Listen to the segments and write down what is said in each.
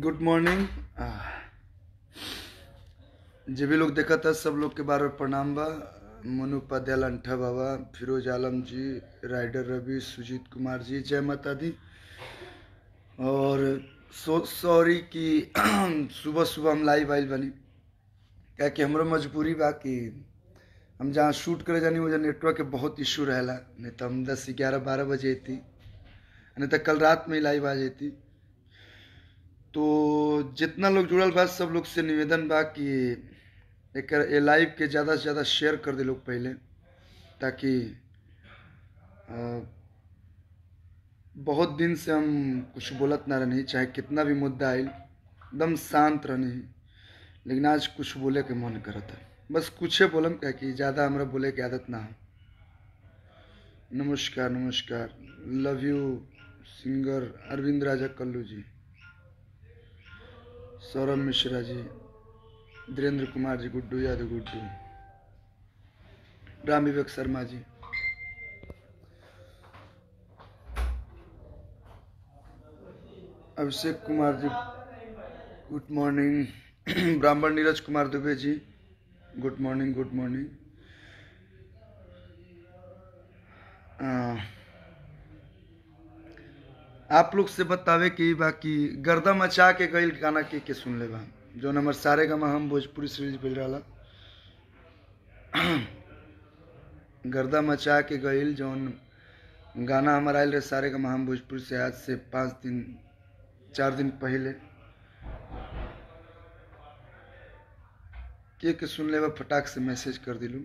Good morning जो भी लोग देखा था सब लोग के बारे में प्रणाम बा मनुपाध्याय अंठा बाबा फिरोज आलम जी राइडर रवि सुजीत कुमार जी जय माता दी और सो सॉरी कि सुबह सुबह हम लाइव आइल बनी क्या कि हमरो मजबूरी बा कि हम जहाँ शूट करे जानी वजह नेटवर्क के बहुत इशू रहेला नहीं तो हम दस ग्यारह बारह बजे अती नहीं तो कल रात में ही लाइव आ जाती तो जितना लोग जुड़ल बा सब लोग से निवेदन बा कि एक लाइव के ज़्यादा से ज़्यादा शेयर कर दे लोग पहले ताकि आ, बहुत दिन से हम कुछ बोलत ना रहनी चाहे कितना भी मुद्दा आई एकदम शांत रहनी लेकिन आज कुछ बोले के मन करत है बस कुछ बोलम क्या कि ज़्यादा हमारा बोले की आदत ना है नमस्कार नमस्कार love you singer Arvind Raja Kallu ji Saurabh Mishra ji Dhirendra Kumar ji Guddu Yadav Guddu Ram Vivek Sharma ji Abhishek Kumar ji good morning ब्राह्मण Neeraj Kumar Dubey ji good morning good morning आप लोग से बतावे के बाकी गर्दा मचा के गई गाना के के सुन ले जो नंबर सारे गमा हम भोजपुरी सीरीज मिल रहा गर्दा मचा के गई जौन गाना हमारा आयल रहे सारे गा हम भोजपुरी से आज से पाँच दिन चार दिन पहले के के सुन ले फटाक से मैसेज कर दिलूँ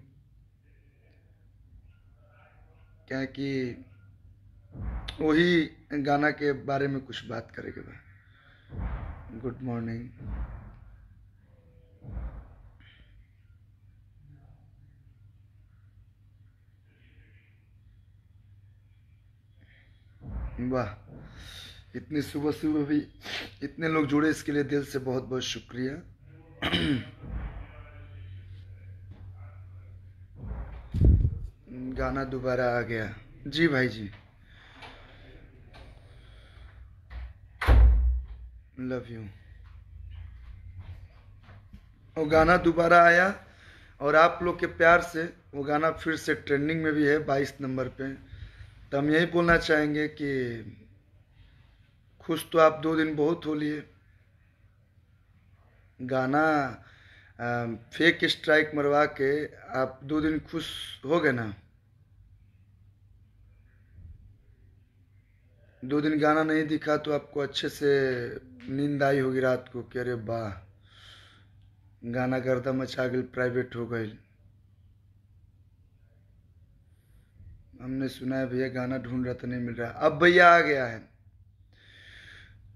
क्या कि वही गाना के बारे में कुछ बात करेंगे बा गुड मॉर्निंग वाह इतनी सुबह सुबह भी इतने लोग जुड़े इसके लिए दिल से बहुत बहुत शुक्रिया गाना दोबारा आ गया जी भाई जी लव यू वो गाना दोबारा आया और आप लोग के प्यार से वो गाना फिर से ट्रेंडिंग में भी है 22 नंबर पे तो हम यही बोलना चाहेंगे कि खुश तो आप दो दिन बहुत हो लिए गाना फेक स्ट्राइक मरवा के आप दो दिन खुश हो गए ना दो दिन गाना नहीं दिखा तो आपको अच्छे से नींद आई होगी रात को कि अरे वाह गाना गर्दा मचा गई प्राइवेट हो गई हमने सुना है भैया गाना ढूंढ रहा था तो नहीं मिल रहा अब भैया आ गया है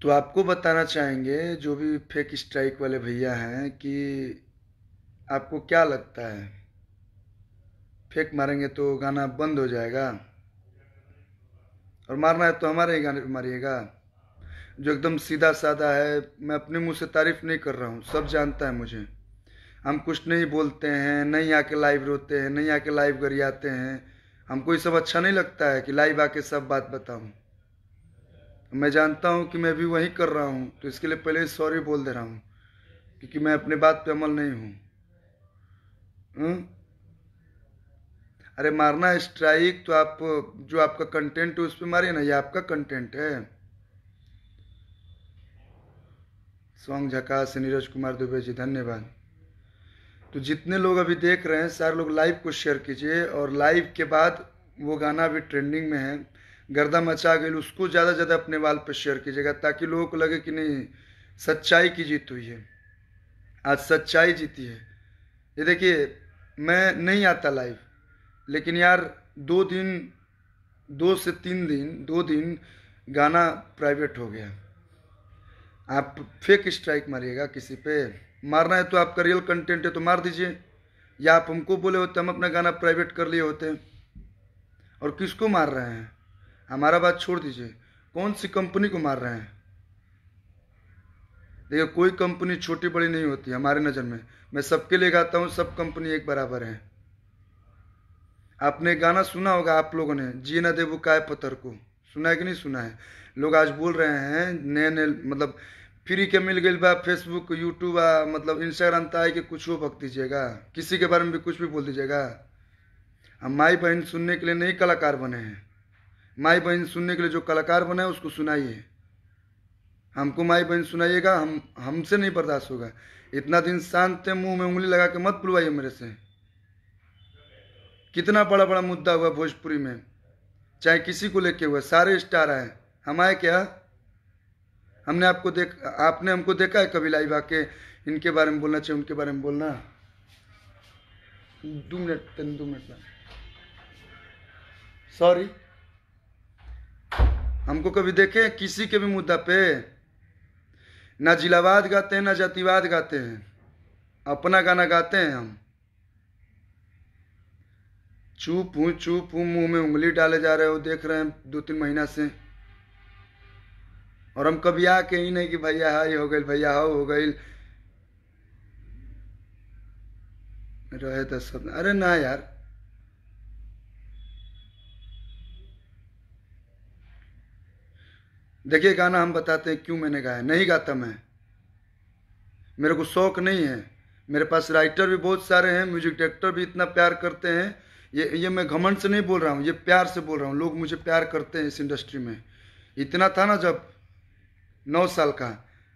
तो आपको बताना चाहेंगे जो भी फेक स्ट्राइक वाले भैया हैं कि आपको क्या लगता है फेक मारेंगे तो गाना बंद हो जाएगा और मारना है तो हमारे ही गाने पर मारिएगा जो एकदम सीधा साधा है मैं अपने मुंह से तारीफ़ नहीं कर रहा हूँ सब जानता है मुझे हम कुछ नहीं बोलते हैं नहीं आके लाइव रोते हैं नहीं आके लाइव गरियाते हैं हमको ये सब अच्छा नहीं लगता है कि लाइव आके सब बात बताऊँ मैं जानता हूँ कि मैं भी वही कर रहा हूँ तो इसके लिए पहले सॉरी बोल दे रहा हूँ क्योंकि मैं अपने बात पे अमल नहीं हूँ हम्म? अरे मारना स्ट्राइक तो आप जो आपका कंटेंट है उस पर मारिए ना ये आपका कंटेंट है सॉन्ग झका से नीरज कुमार दुबे जी धन्यवाद तो जितने लोग अभी देख रहे हैं सारे लोग लाइव को शेयर कीजिए और लाइव के बाद वो गाना अभी ट्रेंडिंग में है गर्दा मचा गई उसको ज़्यादा ज़्यादा अपने वाल पर शेयर कीजिएगा ताकि लोगों को लगे कि नहीं सच्चाई की जीत हुई है आज सच्चाई जीती है ये देखिए मैं नहीं आता लाइव लेकिन यार दो दिन दो से तीन दिन दो दिन गाना प्राइवेट हो गया आप फेक स्ट्राइक मारिएगा किसी पे मारना है तो आपका रियल कंटेंट है तो मार दीजिए या आप हमको बोले होते हम अपना गाना प्राइवेट कर लिए होते और किसको मार रहे हैं हमारा बात छोड़ दीजिए कौन सी कंपनी को मार रहे हैं देखिए कोई कंपनी छोटी बड़ी नहीं होती हमारे नज़र में मैं सबके लिए गाता हूँ सब कंपनी एक बराबर है आपने गाना सुना होगा आप लोगों ने जी ना देवू काय पत्थर को सुना है कि नहीं सुना है लोग आज बोल रहे हैं नए नए मतलब फ्री के मिल गई बा फेसबुक यूट्यूब आ मतलब इंस्टाग्राम तो आए कि कुछ हो भक्त दीजिएगा किसी के बारे में भी कुछ भी बोल दीजिएगा हम माई बहन सुनने के लिए नहीं कलाकार बने हैं माई बहन सुनने के लिए जो कलाकार बना है उसको सुनाइए हमको माई बहन सुनाइएगा हम हमसे नहीं बर्दाश्त होगा इतना दिन शांत थे मुंह में उंगली लगा के मत बुलवाइए मेरे से कितना बड़ा बड़ा मुद्दा हुआ भोजपुरी में चाहे किसी को लेके हुआ सारे स्टार आए हम आए क्या हमने आपको देख आपने हमको देखा है कभी लाइव आके इनके बारे में बोलना चाहिए उनके बारे में बोलना दो मिनट तीन दो मिनट सॉरी हमको कभी देखे किसी के भी मुद्दा पे ना जिलावाद गाते हैं ना जातिवाद गाते हैं अपना गाना गाते हैं हम चुप हूँ चुप हूँ मुंह में उंगली डाले जा रहे हो देख रहे हैं दो तीन महीना से और हम कभी आके ही नहीं कि भैया हाई हो गई भैया हाउ हो गई रहे थे तो सब अरे ना यार देखिए गाना हम बताते हैं क्यों मैंने गाया नहीं गाता मैं मेरे को शौक नहीं है मेरे पास राइटर भी बहुत सारे हैं म्यूजिक डायरेक्टर भी इतना प्यार करते हैं ये ये मैं घमंड से नहीं बोल रहा हूँ ये प्यार से बोल रहा हूँ लोग मुझे प्यार करते हैं इस इंडस्ट्री में इतना था ना जब नौ साल का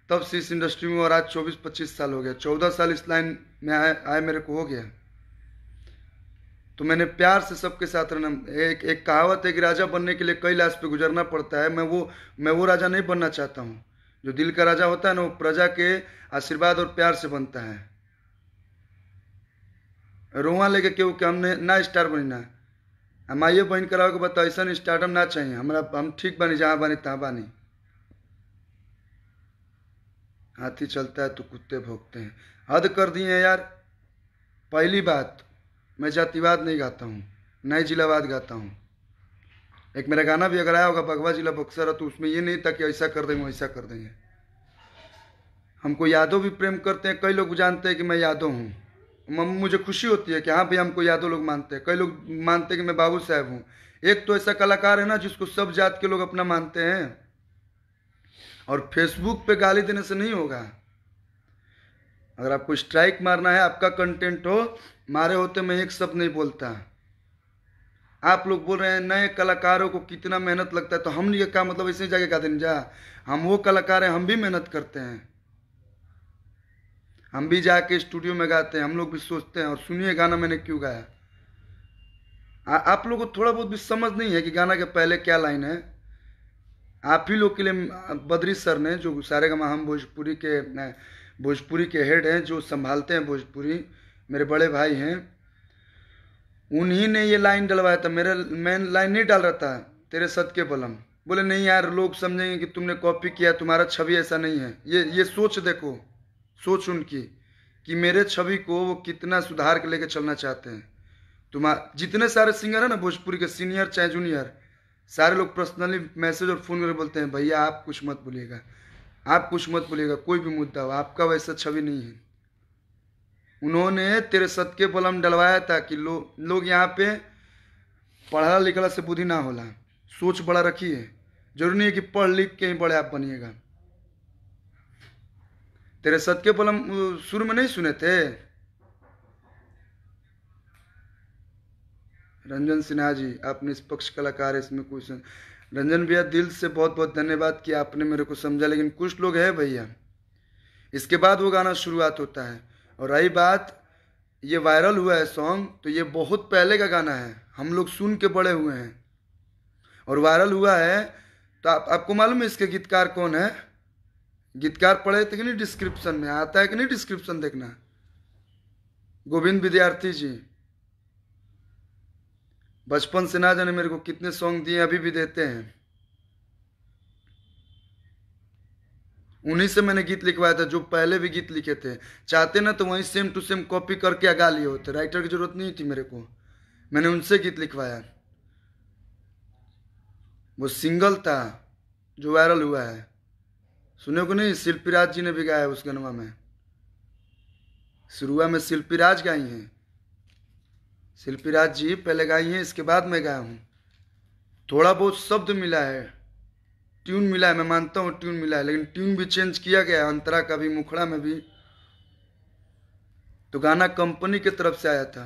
तब से इस इंडस्ट्री में और आज चौबीस पच्चीस साल हो गया चौदह साल इस लाइन में आए आए मेरे को हो गया तो मैंने प्यार से सबके साथ रहना एक एक कहावत है कि राजा बनने के लिए कई लाश पे गुजरना पड़ता है मैं वो मैं वो राजा नहीं बनना चाहता हूँ जो दिल का राजा होता है ना वो प्रजा के आशीर्वाद और प्यार से बनता है रोवा लेके क्यों कि हमने ना स्टार बनना हम आइए बहन कराओ के बताओ ऐसा स्टार्टअप ना चाहिए हमारा हम ठीक बने जहाँ बने तहाँ बने हाथी चलता है तो कुत्ते भोगते हैं हद कर दिए यार पहली बात मैं जातिवाद नहीं गाता हूँ ना ही जिलावाद गाता हूँ एक मेरा गाना भी अगर आया होगा भगवा जिला बक्सर है तो उसमें ये नहीं था कि ऐसा कर देंगे ऐसा कर देंगे हमको यादव भी प्रेम करते हैं कई लोग जानते हैं कि मैं यादव हूँ मुझे खुशी होती है कि हाँ भाई हमको यादव लोग मानते हैं कई लोग मानते हैं कि मैं बाबू साहब हूँ एक तो ऐसा कलाकार है ना जिसको सब जात के लोग अपना मानते हैं और फेसबुक पे गाली देने से नहीं होगा अगर आपको स्ट्राइक मारना है आपका कंटेंट हो मारे होते मैं एक शब्द नहीं बोलता आप लोग बोल रहे हैं नए कलाकारों को कितना मेहनत लगता है तो हम ये क्या मतलब ऐसे जाके कहते जा हम वो कलाकार हैं हम भी मेहनत करते हैं हम भी जाके स्टूडियो में गाते हैं हम लोग भी सोचते हैं और सुनिए गाना मैंने क्यों गाया आ, आप लोगों को थोड़ा बहुत भी समझ नहीं है कि गाना के पहले क्या लाइन है आप ही लोग के लिए बद्री सर ने जो सारे गमा हम भोजपुरी के भोजपुरी के हेड हैं जो संभालते हैं भोजपुरी मेरे बड़े भाई हैं उन्हीं ने ये लाइन डलवाया था मेरा मैं लाइन नहीं डाल रहा था तेरे सद के बलम बोले नहीं यार लोग समझेंगे कि तुमने कॉपी किया तुम्हारा छवि ऐसा नहीं है ये ये सोच देखो सोच उनकी कि मेरे छवि को वो कितना सुधार के लेके चलना चाहते हैं तुम्हारा जितने सारे सिंगर हैं ना भोजपुरी के सीनियर चाहे जूनियर सारे लोग पर्सनली मैसेज और फ़ोन करके बोलते हैं भैया आप कुछ मत बोलिएगा आप कुछ मत बोलिएगा कोई भी मुद्दा हो आपका वैसा छवि नहीं है उन्होंने तेरे सत के बलम डलवाया था कि लो लोग यहाँ पे पढ़ा लिखला से बुद्धि ना होला सोच बड़ा रखिए जरूरी नहीं है कि पढ़ लिख के ही बड़े आप बनिएगा तेरे सत के बलम शुरू में नहीं सुने थे रंजन सिन्हा जी आप निष्पक्ष कलाकार इसमें कोई रंजन भैया दिल से बहुत बहुत धन्यवाद कि आपने मेरे को समझा लेकिन कुछ लोग हैं भैया इसके बाद वो गाना शुरुआत होता है और रही बात ये वायरल हुआ है सॉन्ग तो ये बहुत पहले का गाना है हम लोग सुन के बड़े हुए हैं और वायरल हुआ है तो आप, आपको मालूम है इसके गीतकार कौन है गीतकार पढ़े थे कि नहीं डिस्क्रिप्शन में आता है कि नहीं डिस्क्रिप्शन देखना गोविंद विद्यार्थी जी बचपन से ना जाने मेरे को कितने सॉन्ग दिए अभी भी देते हैं उन्हीं से मैंने गीत लिखवाया था जो पहले भी गीत लिखे थे चाहते ना तो वहीं सेम टू सेम कॉपी करके अगा लिए होते राइटर की जरूरत नहीं थी मेरे को मैंने उनसे गीत लिखवाया वो सिंगल था जो वायरल हुआ है सुने को नहीं शिल्पीराज जी ने भी गाया उस गनवा में शुरुआ में शिल्पीराज गाई हैं शिल्पी राज जी पहले गाई हैं इसके बाद मैं गाया हूँ थोड़ा बहुत शब्द मिला है ट्यून मिला है मैं मानता हूँ ट्यून मिला है लेकिन ट्यून भी चेंज किया गया अंतरा का भी मुखड़ा में भी तो गाना कंपनी की तरफ से आया था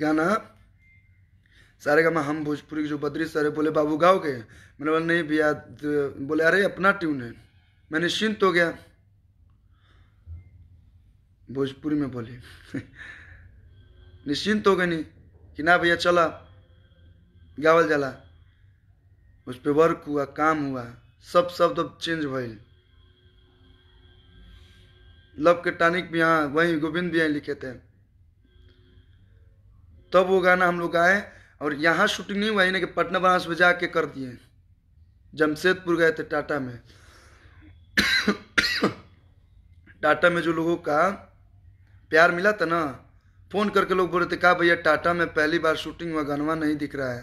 गाना सारे गामा हम भोजपुरी के जो बद्री सर बोले बाबू गाओगे मैंने बोला नहीं भैया तो बोले अरे अपना ट्यून है मैं निश्चिंत हो गया भोजपुरी में बोले निश्चिंत हो गए कि ना भैया चला गावल जाला उस पर वर्क हुआ काम हुआ सब शब्द अब चेंज भइल लव के टानिक भी यहाँ वहीं गोविंद भी यहाँ लिखे थे तब वो गाना हम लोग गाए और यहाँ शूटिंग नहीं हुआ यानी कि पटना बनारस में जाके कर दिए जमशेदपुर गए थे टाटा में टाटा में जो लोगों का प्यार मिला था ना फ़ोन करके लोग बोल रहे थे कहा भैया टाटा में पहली बार शूटिंग हुआ गनवा नहीं दिख रहा है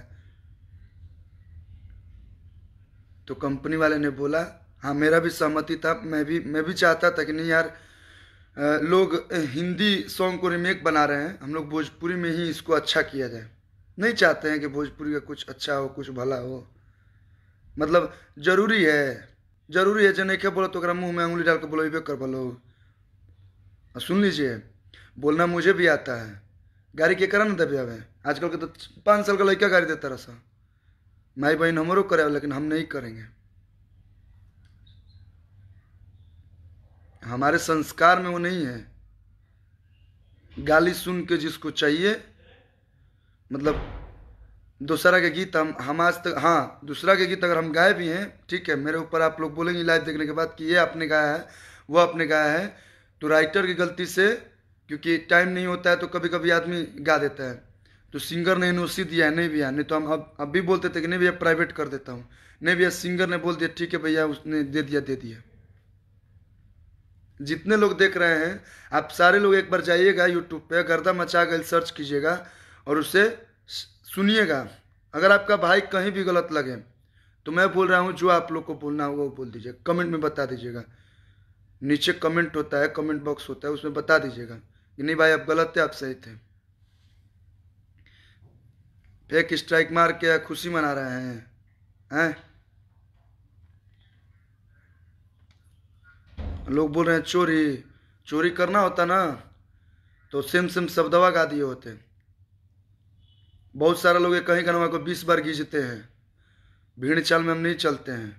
तो कंपनी वाले ने बोला हाँ मेरा भी सहमति था मैं भी मैं भी चाहता था कि नहीं यार लोग हिंदी सॉन्ग को रिमेक बना रहे हैं हम लोग भोजपुरी में ही इसको अच्छा किया जाए नहीं चाहते हैं कि भोजपुरी का कुछ अच्छा हो कुछ भला हो मतलब जरूरी है जरूरी है जो नहीं क्या बोलो तो मुँह में उंगली डाल के बोलो कर बोलो सुन लीजिए बोलना मुझे भी आता है गाड़ी के करा ना दबे अब आजकल के तो पाँच साल का लड़का गाड़ी देता रहा माई बहन हमारो करे लेकिन हम नहीं करेंगे हमारे संस्कार में वो नहीं है गाली सुन के जिसको चाहिए मतलब दूसरा के गीत हम हम आज तक हाँ दूसरा के गीत अगर हम गाए भी हैं ठीक है मेरे ऊपर आप लोग बोलेंगे लाइव देखने के बाद कि ये आपने गाया है वो आपने गाया है तो राइटर की गलती से क्योंकि टाइम नहीं होता है तो कभी कभी आदमी गा देता है तो सिंगर ने उसी दिया है नहीं भैया नहीं तो हम अब अब भी बोलते थे कि नहीं भैया प्राइवेट कर देता हूँ नहीं भैया सिंगर ने बोल दिया ठीक है भैया उसने दे दिया दे दिया जितने लोग देख रहे हैं आप सारे लोग एक बार जाइएगा यूट्यूब पे गर्दा मचा कर सर्च कीजिएगा और उसे सुनिएगा अगर आपका भाई कहीं भी गलत लगे तो मैं बोल रहा हूँ जो आप लोग को बोलना होगा वो बोल दीजिएगा कमेंट में बता दीजिएगा नीचे कमेंट होता है कमेंट बॉक्स होता है उसमें बता दीजिएगा नहीं भाई आप गलत थे आप सही थे फेक स्ट्राइक मार के खुशी मना रहे हैं हैं लोग बोल रहे हैं चोरी चोरी करना होता ना तो सेम सेम सब दवा गा दिए होते बहुत सारा लोग कहीं कहना को बीस बार घींचते हैं भीड़ चाल में हम नहीं चलते हैं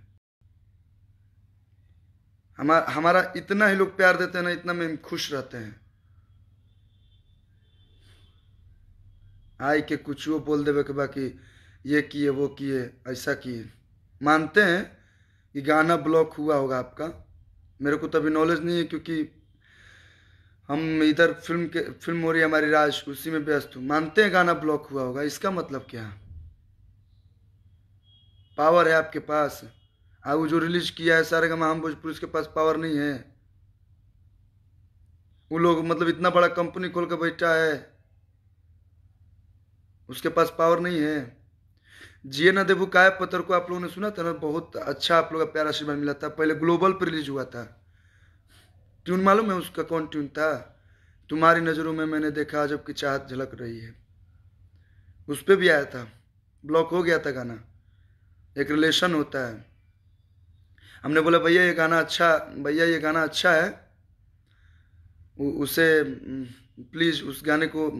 हमारा हमारा इतना ही लोग प्यार देते हैं ना इतना में हम खुश रहते हैं आए के कुछ वो बोल देवे के बाकी ये किए वो किए ऐसा किए मानते हैं कि गाना ब्लॉक हुआ होगा आपका मेरे को तभी तो नॉलेज नहीं है क्योंकि हम इधर फिल्म के फिल्म हो रही है हमारी राज उसी में व्यस्त हूँ मानते हैं गाना ब्लॉक हुआ होगा इसका मतलब क्या पावर है आपके पास आगे जो रिलीज किया है सारे का हम भोजपुर उसके पास पावर नहीं है वो लोग मतलब इतना बड़ा कंपनी खोल कर बैठा है उसके पास पावर नहीं है जिये न देवू काय पत्र को आप लोगों ने सुना था ना बहुत अच्छा आप लोग का प्यारा आशीर्वाद मिला था पहले ग्लोबल पर रिलीज हुआ था ट्यून मालूम है उसका कौन ट्यून था तुम्हारी नज़रों में मैंने देखा जबकि चाहत झलक रही है उस पर भी आया था ब्लॉक हो गया था गाना एक रिलेशन होता है हमने बोला भैया ये गाना अच्छा भैया ये गाना अच्छा है उसे प्लीज़ हम्म, उस गाने को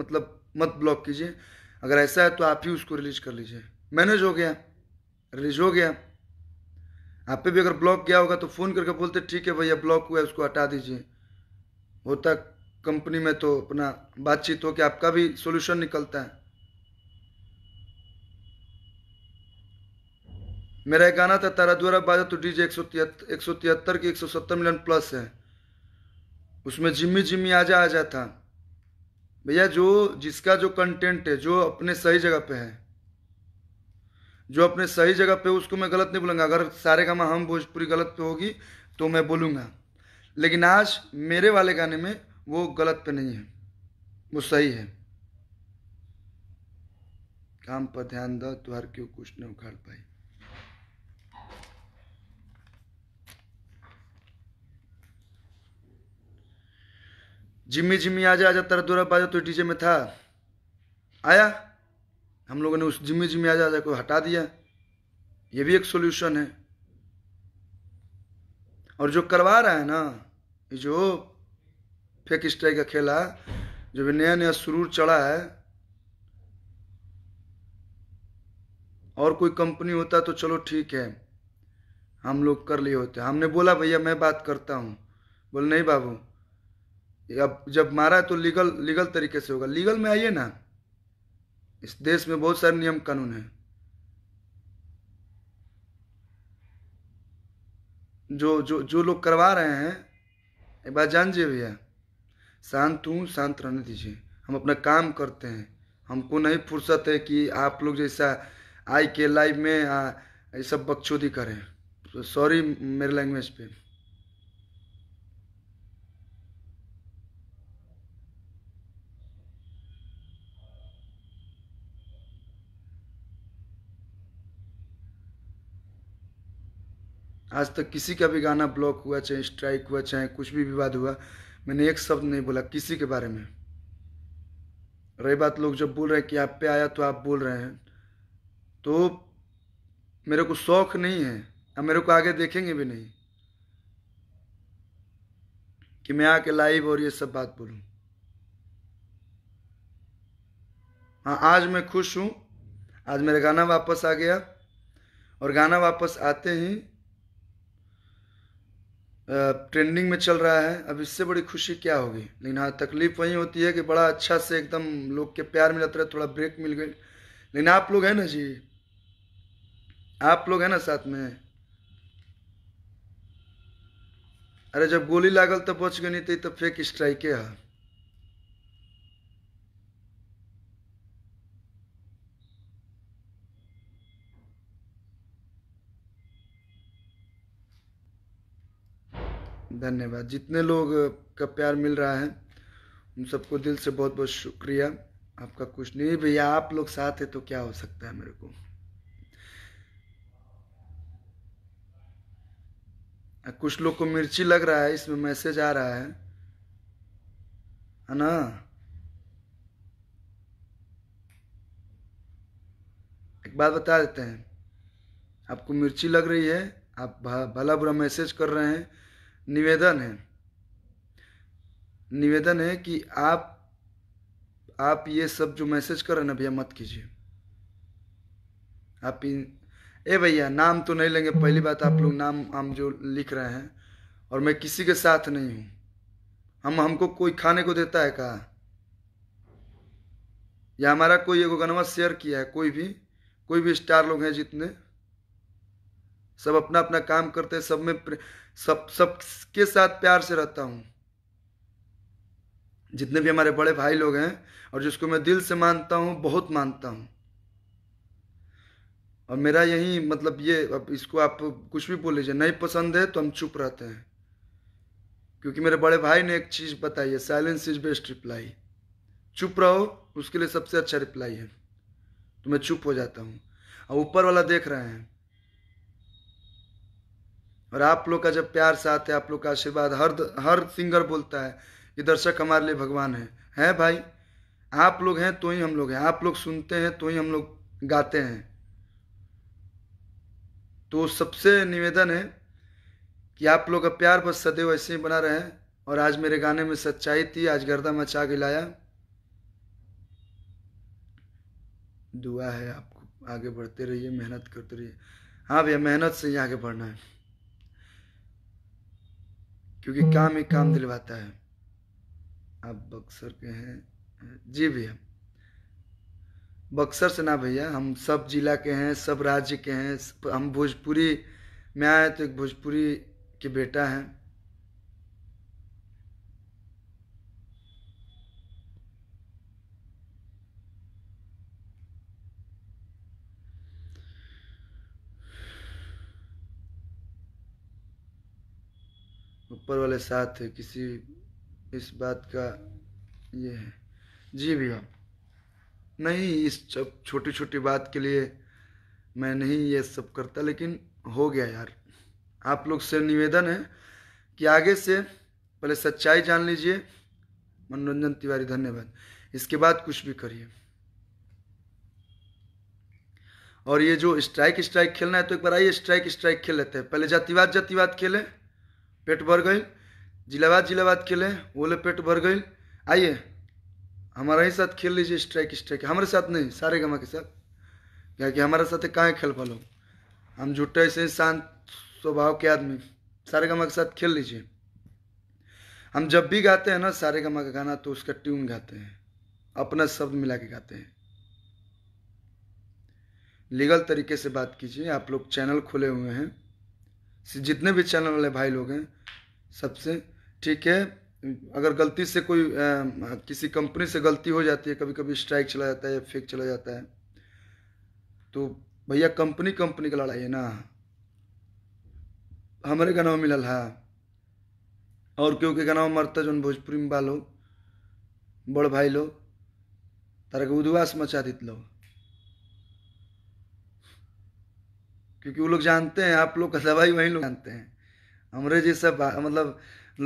मतलब मत ब्लॉक कीजिए अगर ऐसा है तो आप ही उसको रिलीज कर लीजिए मैनेज हो गया रिलीज हो गया आप पे भी अगर ब्लॉक गया होगा तो फ़ोन करके बोलते ठीक है भैया ब्लॉक हुआ है उसको हटा दीजिए होता कंपनी में तो अपना बातचीत हो कि आपका भी सोल्यूशन निकलता है मेरा एक गाना था तारा द्वारा बाजा तो डीजे एक सौ तिहत्तर एक सौ तिहत्तर की एक सौ सत्तर मिलियन प्लस है उसमें जिम्मी जिम्मी आजा आजा था भैया जो जिसका जो कंटेंट है जो अपने सही जगह पे है जो अपने सही जगह पे उसको मैं गलत नहीं बोलूंगा अगर सारे गामा हम भोजपुरी गलत पे होगी तो मैं बोलूंगा लेकिन आज मेरे वाले गाने में वो गलत पे नहीं है वो सही है काम पर ध्यान दो तुहार क्यों कुछ नहीं उखाड़ पाई जिम्मी जिम्मी आजा आजा तेरा दूरा बाजा तो डीजे में था आया हम लोगों ने उस जिम्मी जिम्मी आजा आजा को हटा दिया ये भी एक सोल्यूशन है और जो करवा रहा है ना ये जो फेक स्ट्राइक का खेला जो भी नया नया सुरूर चढ़ा है और कोई कंपनी होता तो चलो ठीक है हम लोग कर लिए होते हमने बोला भैया मैं बात करता हूँ बोल नहीं बाबू अब जब मारा है तो लीगल लीगल तरीके से होगा लीगल में आइए ना इस देश में बहुत सारे नियम कानून हैं जो जो जो लोग करवा रहे हैं एक बात जान जाइए भैया शांत हूँ शांत रहने दीजिए हम अपना काम करते हैं हमको नहीं फुर्सत है कि आप लोग जैसा आई के लाइव में ये सब बकचोदी करें सॉरी मेरे लैंग्वेज पे आज तक किसी का भी गाना ब्लॉक हुआ चाहे स्ट्राइक हुआ चाहे कुछ भी विवाद हुआ मैंने एक शब्द नहीं बोला किसी के बारे में रही बात लोग जब बोल रहे हैं कि आप पे आया तो आप बोल रहे हैं तो मेरे को शौक नहीं है अब मेरे को आगे देखेंगे भी नहीं कि मैं आके लाइव और ये सब बात बोलूं हाँ आज मैं खुश हूँ आज मेरा गाना वापस आ गया और गाना वापस आते ही ट्रेंडिंग में चल रहा है अब इससे बड़ी खुशी क्या होगी लेकिन हाँ तकलीफ वही होती है कि बड़ा अच्छा से एकदम लोग के प्यार में जाता रहे थोड़ा ब्रेक मिल गए लेकिन आप लोग हैं ना जी आप लोग हैं ना साथ में अरे जब गोली लागल तो बच गई नहीं तो फेक स्ट्राइके तो है धन्यवाद जितने लोग का प्यार मिल रहा है उन सबको दिल से बहुत बहुत शुक्रिया आपका कुछ नहीं भैया आप लोग साथ है तो क्या हो सकता है मेरे को कुछ लोग को मिर्ची लग रहा है इसमें मैसेज आ रहा है है ना एक बात बता देते हैं आपको मिर्ची लग रही है आप भला बुरा मैसेज कर रहे हैं निवेदन है निवेदन है कि आप आप ये सब जो मैसेज कर रहे ना भैया मत कीजिए आप इन ए भैया नाम तो नहीं लेंगे पहली बात आप लोग नाम हम जो लिख रहे हैं और मैं किसी के साथ नहीं हूं हम हमको कोई खाने को देता है कहा या हमारा कोई एक गनवा शेयर किया है कोई भी कोई भी स्टार लोग हैं जितने सब अपना अपना काम करते हैं सब में सब सबके साथ प्यार से रहता हूँ जितने भी हमारे बड़े भाई लोग हैं और जिसको मैं दिल से मानता हूँ बहुत मानता हूँ और मेरा यही मतलब ये अब इसको आप कुछ भी बोल लीजिए नहीं पसंद है तो हम चुप रहते हैं क्योंकि मेरे बड़े भाई ने एक चीज़ बताई है साइलेंस इज बेस्ट रिप्लाई चुप रहो उसके लिए सबसे अच्छा रिप्लाई है तो मैं चुप हो जाता हूँ और ऊपर वाला देख रहे हैं और आप लोग का जब प्यार साथ है आप लोग का आशीर्वाद हर हर सिंगर बोलता है कि दर्शक हमारे लिए भगवान है हैं भाई आप लोग हैं तो ही हम लोग हैं आप लोग सुनते हैं तो ही हम लोग गाते हैं तो सबसे निवेदन है कि आप लोग का प्यार बस सदैव ऐसे ही बना रहे और आज मेरे गाने में सच्चाई थी आज गर्दा मचा के लाया दुआ है आपको आगे बढ़ते रहिए मेहनत करते रहिए हाँ भैया मेहनत से ही आगे बढ़ना है क्योंकि काम ही काम दिलवाता है आप बक्सर के हैं जी भैया बक्सर से ना भैया हम सब जिला के हैं सब राज्य के हैं हम भोजपुरी में आए तो एक भोजपुरी के बेटा हैं ऊपर वाले साथ है किसी इस बात का ये है जी भैया नहीं इस छोटी छोटी बात के लिए मैं नहीं ये सब करता लेकिन हो गया यार आप लोग से निवेदन है कि आगे से पहले सच्चाई जान लीजिए मनोरंजन तिवारी धन्यवाद इसके बाद कुछ भी करिए और ये जो स्ट्राइक स्ट्राइक खेलना है तो एक बार आइए स्ट्राइक स्ट्राइक खेल लेते हैं पहले जातिवाद जातिवाद खेलें पेट भर गई जिलाबाद जिलाबाद खेले वो लोग पेट भर गई आइए हमारा ही साथ खेल लीजिए स्ट्राइक स्ट्राइक हमारे साथ नहीं सारे गमा के साथ क्या कि हमारे साथ कहाँ खेल पा लो हम झूठे ऐसे शांत स्वभाव के आदमी सारे गमा के साथ खेल लीजिए हम जब भी गाते हैं ना सारे गमा का गाना तो उसका ट्यून गाते हैं अपना शब्द मिला के गाते हैं लीगल तरीके से बात कीजिए आप लोग चैनल खुले हुए हैं जितने भी चैनल वाले भाई लोग हैं सबसे ठीक है अगर गलती से कोई आ, किसी कंपनी से गलती हो जाती है कभी कभी स्ट्राइक चला जाता है या फेक चला जाता है तो भैया कंपनी कंपनी का लड़ाई है ना हमारे का नाम मिलल है और क्योंकि का नाम मरता जो भोजपुरी में बालो लोग बड़ भाई लोग तारा के उदवास मचा दी लोग क्योंकि वो लोग जानते हैं आप लोग का दवाई वही लोग जानते हैं हमरे जैसा मतलब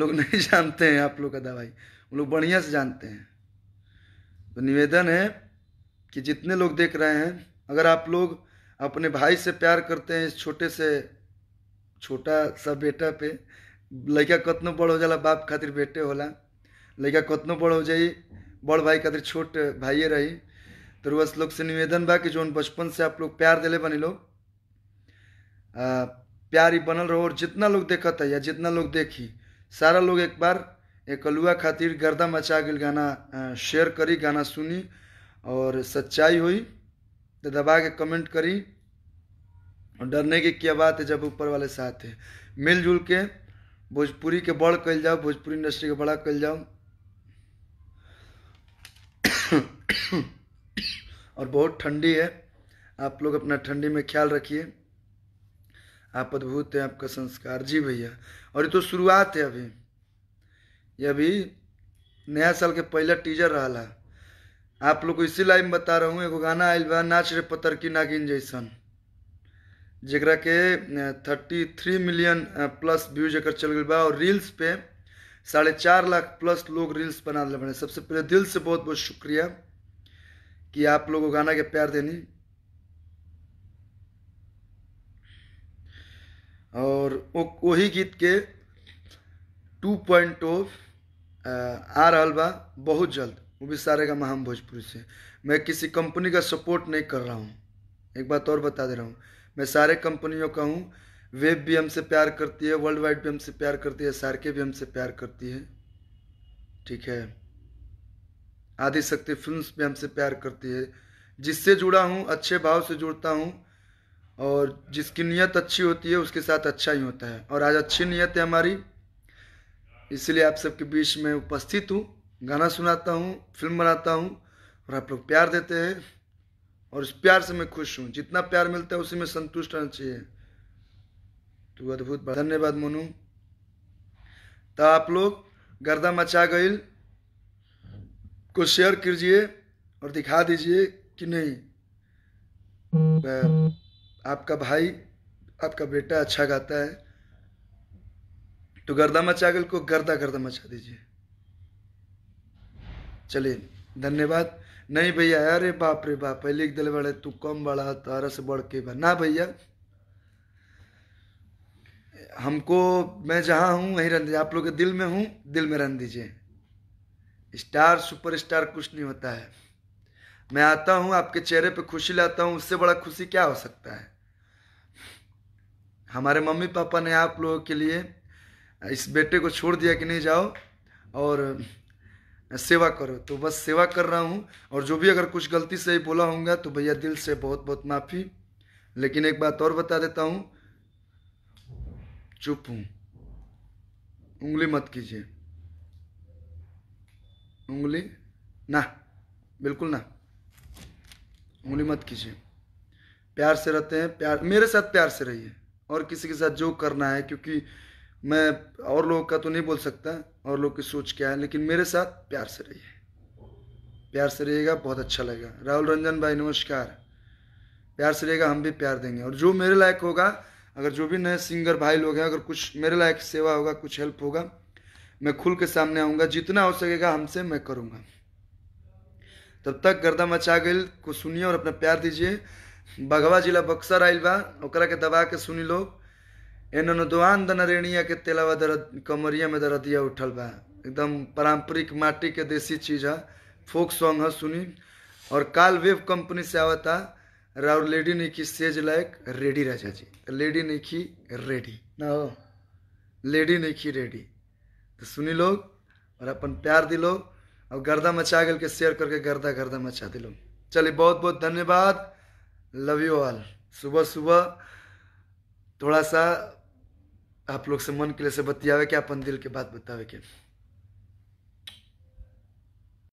लोग नहीं जानते हैं आप लोग का दवाई वो लोग बढ़िया से जानते हैं तो निवेदन है कि जितने लोग देख रहे हैं अगर आप लोग अपने भाई से प्यार करते हैं इस छोटे से छोटा सा बेटा पे लड़का कतनो बड़ हो जाला बाप खातिर बेटे होला लड़का कतनो बड़ हो जाए बड़ भाई खातिर छोट भाइये रही तो बस लोग से निवेदन बा कि जो बचपन से आप लोग प्यार दिले बनी लोग प्यारी बनल रहो और जितना लोग देखता या जितना लोग देखी सारा लोग एक बार एक अलुआ खातिर गर्दा मचा गया गाना शेयर करी गाना सुनी और सच्चाई हुई तो दबा के कमेंट करी और डरने की क्या बात है जब ऊपर वाले साथ है मिलजुल के भोजपुरी के बड़ कल जाओ भोजपुरी इंडस्ट्री के बड़ा कल जाओ और बहुत ठंडी है आप लोग अपना ठंडी में ख्याल रखिए आप अद्भुत हैं आपका संस्कार जी भैया और ये तो शुरुआत है अभी ये अभी नया साल के पहला टीजर रहा आप लोग को इसी लाइन में बता रहा हूँ एगो गाना आयल बा नाच रे पतर की नागिन जैसन जरा के thirty three million plus views एक चल गई बा और रील्स पे साढ़े चार लाख प्लस लोग रील्स बना दिल बने सबसे पहले दिल से बहुत बहुत शुक्रिया कि आप लोगों गाना के प्यार देनी और वही गीत के टू पॉइंट ओ आ रहा बा बहुत जल्द वो भी सारे का महाम भोजपुरी से मैं किसी कंपनी का सपोर्ट नहीं कर रहा हूँ एक बात और बता दे रहा हूँ मैं सारे कंपनियों का हूँ वेब भी हमसे प्यार करती है वर्ल्ड वाइड भी हमसे प्यार करती है सार्के भी हमसे प्यार करती है ठीक है आदिशक्ति फिल्म भी हमसे प्यार करती है जिससे जुड़ा हूँ अच्छे भाव से जुड़ता हूँ और जिसकी नीयत अच्छी होती है उसके साथ अच्छा ही होता है और आज अच्छी नीयत है हमारी इसलिए आप सबके बीच में उपस्थित हूँ गाना सुनाता हूँ फिल्म बनाता हूँ और आप लोग प्यार देते हैं और उस प्यार से मैं खुश हूँ जितना प्यार मिलता है उसी में संतुष्ट रहना चाहिए तो अद्भुत धन्यवाद मोनू तो आप लोग गर्दा मचा गई को शेयर कीजिए और दिखा दीजिए कि नहीं आपका भाई आपका बेटा अच्छा गाता है तो गर्दा मचा गल को गर्दा गर्दा मचा दीजिए चलिए धन्यवाद नहीं भैया अरे बाप रे बाप पहले एक दिल बड़े तू कम बड़ा तारस बढ़ के बा ना भैया हमको मैं जहाँ हूँ वहीं रहने आप लोग के दिल में हूँ दिल में रहने दीजिए स्टार सुपर स्टार कुछ नहीं होता है मैं आता हूं आपके चेहरे पे खुशी लाता हूं उससे बड़ा खुशी क्या हो सकता है हमारे मम्मी पापा ने आप लोगों के लिए इस बेटे को छोड़ दिया कि नहीं जाओ और सेवा करो तो बस सेवा कर रहा हूँ और जो भी अगर कुछ गलती से ही बोला होगा तो भैया दिल से बहुत बहुत माफ़ी लेकिन एक बात और बता देता हूँ चुप हूँ उंगली मत कीजिए उंगली ना बिल्कुल ना उंगली मत कीजिए प्यार से रहते हैं प्यार मेरे साथ प्यार से रहिए और किसी के साथ जो करना है क्योंकि मैं और लोगों का तो नहीं बोल सकता और लोग की सोच क्या है लेकिन मेरे साथ प्यार से रहिए प्यार से रहिएगा बहुत अच्छा लगेगा राहुल रंजन भाई नमस्कार प्यार से रहेगा हम भी प्यार देंगे और जो मेरे लायक होगा अगर जो भी नए सिंगर भाई लोग हैं अगर कुछ मेरे लायक सेवा होगा कुछ हेल्प होगा मैं खुल के सामने आऊँगा जितना हो सकेगा हमसे मैं करूँगा तब तक गर्दा मचा गई को सुनिए और अपना प्यार दीजिए बघवा जिला बक्सर आइल बा के दबा के सुनी लोग एन दोआन दनरेणिया के तेलावा दर कमरिया में दरदिया उठल बा एकदम पारंपरिक माटी के देसी चीज़ है फोक सॉन्ग है सुनी और काल वेव कंपनी से आवता राउर लेडी नहीं की सेज लायक रेडी राजा जी लेडी नहीं की रेडी ना हो लेडी नहीं की रेडी तो सुनी लोग और अपन प्यार दी लोग और गर्दा मचा के शेयर करके गर्दा गर्दा मचा दिलो चलिए बहुत बहुत धन्यवाद लव यू ऑल सुबह सुबह थोड़ा सा आप लोग से मन के लिए से बतियावे के अपन दिल के बात बतावे के